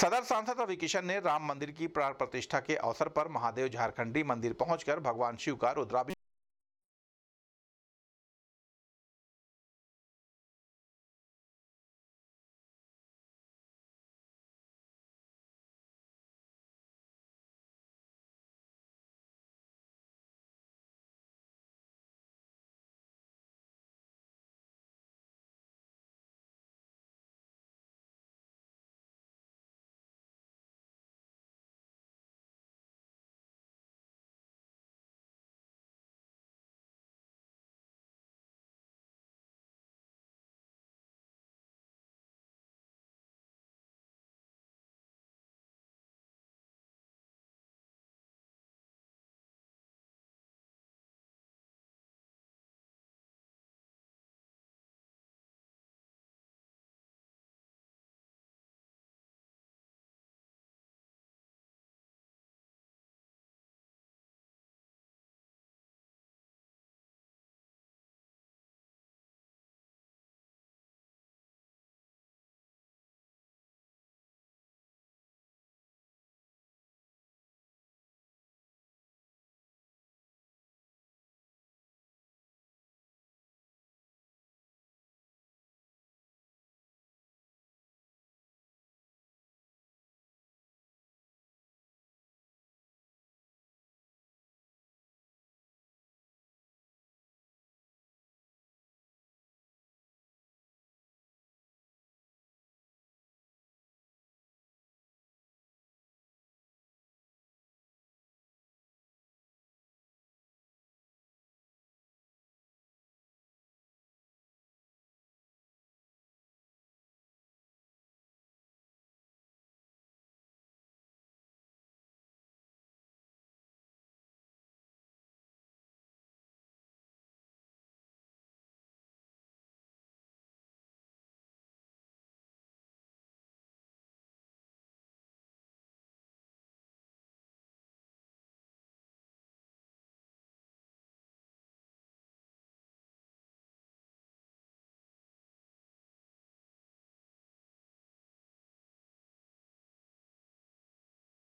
सदर सांसद रवि किशन ने राम मंदिर की प्राण प्रतिष्ठा के अवसर पर महादेव झारखंडी मंदिर पहुंचकर भगवान शिव का रुद्राभि